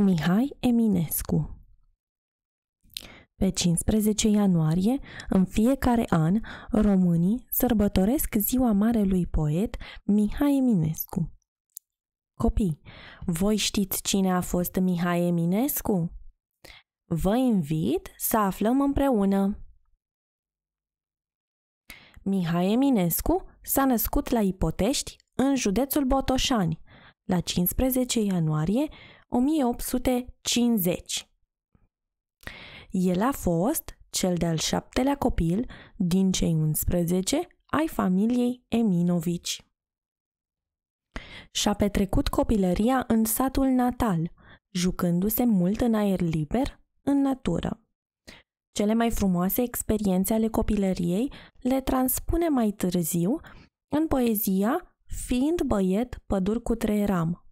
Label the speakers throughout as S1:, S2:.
S1: Mihai Eminescu pe 15 ianuarie, în fiecare an, românii sărbătoresc ziua marelui poet Mihai Eminescu. Copii, voi știți cine a fost Mihai Eminescu? Vă invit să aflăm împreună. Mihai Eminescu s-a născut la Ipotești, în județul Botoșani, la 15 ianuarie 1850. El a fost cel de-al șaptelea copil din cei 11 ai familiei Eminovici. Și-a petrecut copilăria în satul natal, jucându-se mult în aer liber, în natură. Cele mai frumoase experiențe ale copilăriei le transpune mai târziu în poezia Fiind băiet, păduri cu trei ram,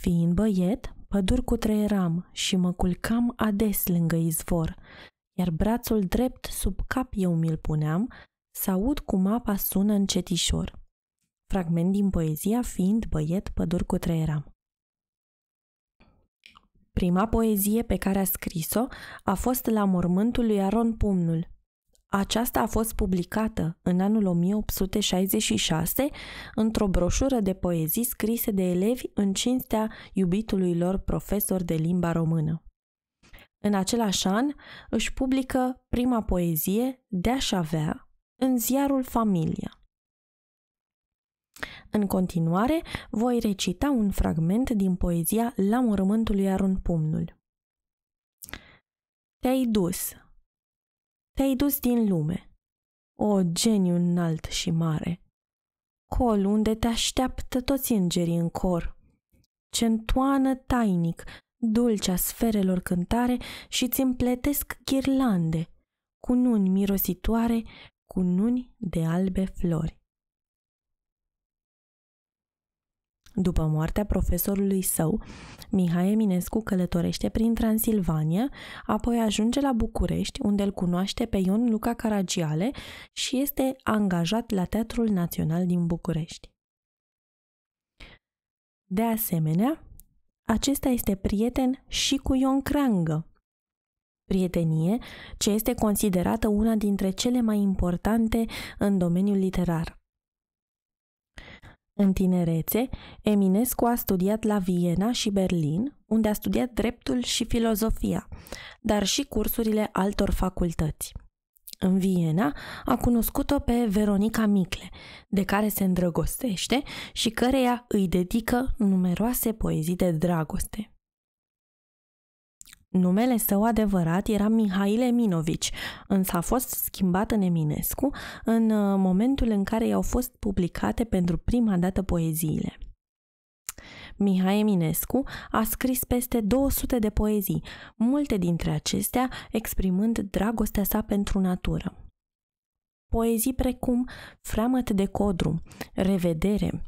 S1: Fiind băiet, păduri ram și mă culcam ades lângă izvor, iar brațul drept sub cap eu mi-l puneam, să aud cum apa sună încetișor. Fragment din poezia fiind băiet păduri ram. Prima poezie pe care a scris-o a fost la mormântul lui Aron Pumnul, aceasta a fost publicată în anul 1866 într-o broșură de poezii scrise de elevi în cinstea iubitului lor profesor de limba română. În același an își publică prima poezie, De-aș avea, în ziarul Familia. În continuare, voi recita un fragment din poezia La mormântul iar un pumnul. Te-ai dus, te-ai dus din lume. O, geniu înalt și mare! Col unde te așteaptă toți îngerii în cor. Centoană tainic, dulcea sferelor cântare și ți împletesc ghirlande, cu nuni mirositoare, cu nuni de albe flori. După moartea profesorului său, Mihai Eminescu călătorește prin Transilvania, apoi ajunge la București, unde îl cunoaște pe Ion Luca Caragiale și este angajat la Teatrul Național din București. De asemenea, acesta este prieten și cu Ion Creangă, prietenie ce este considerată una dintre cele mai importante în domeniul literar. În tinerețe, Eminescu a studiat la Viena și Berlin, unde a studiat dreptul și filozofia, dar și cursurile altor facultăți. În Viena a cunoscut-o pe Veronica Micle, de care se îndrăgostește și căreia îi dedică numeroase poezii de dragoste. Numele său adevărat era Mihail Eminovici, însă a fost schimbat în Eminescu în uh, momentul în care i-au fost publicate pentru prima dată poeziile. Mihai Eminescu a scris peste 200 de poezii, multe dintre acestea exprimând dragostea sa pentru natură. Poezii precum Framăt de codru, Revedere,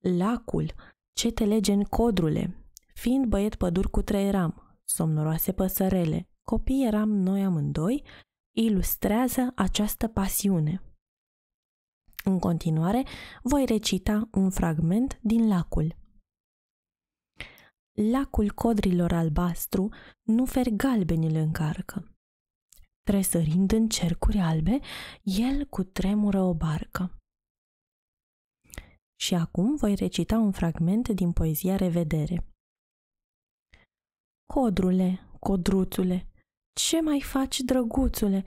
S1: Lacul, Ce te lege în codrule, Fiind băiet pădur cu trei ram, somnoroase păsărele, copii eram noi amândoi, ilustrează această pasiune. În continuare, voi recita un fragment din lacul. Lacul codrilor albastru nu fer galbenile încarcă. Tresărind în cercuri albe, el cu tremură o barcă. Și acum voi recita un fragment din poezia Revedere. Codrule, codruțule, ce mai faci, drăguțule,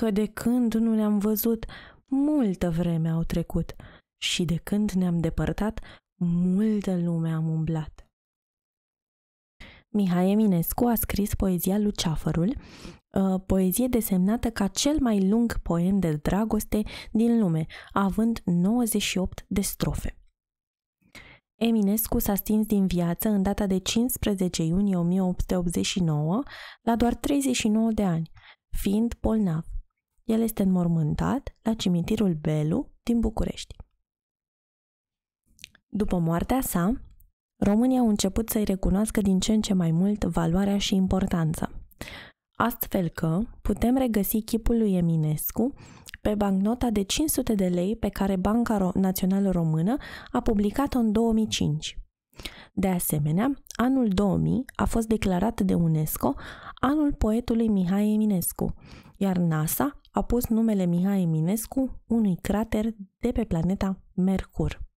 S1: că de când nu ne-am văzut, multă vreme au trecut și de când ne-am depărtat, multă lume am umblat. Mihai Eminescu a scris poezia Luceafărul, uh, poezie desemnată ca cel mai lung poem de dragoste din lume, având 98 de strofe. Eminescu s-a stins din viață în data de 15 iunie 1889, la doar 39 de ani, fiind bolnav. El este înmormântat la cimitirul Belu din București. După moartea sa, România au început să-i recunoască din ce în ce mai mult valoarea și importanța. Astfel că putem regăsi chipul lui Eminescu pe bancnota de 500 de lei pe care Banca Națională Română a publicat-o în 2005. De asemenea, anul 2000 a fost declarat de UNESCO anul poetului Mihai Eminescu, iar NASA a pus numele Mihai Eminescu unui crater de pe planeta Mercur.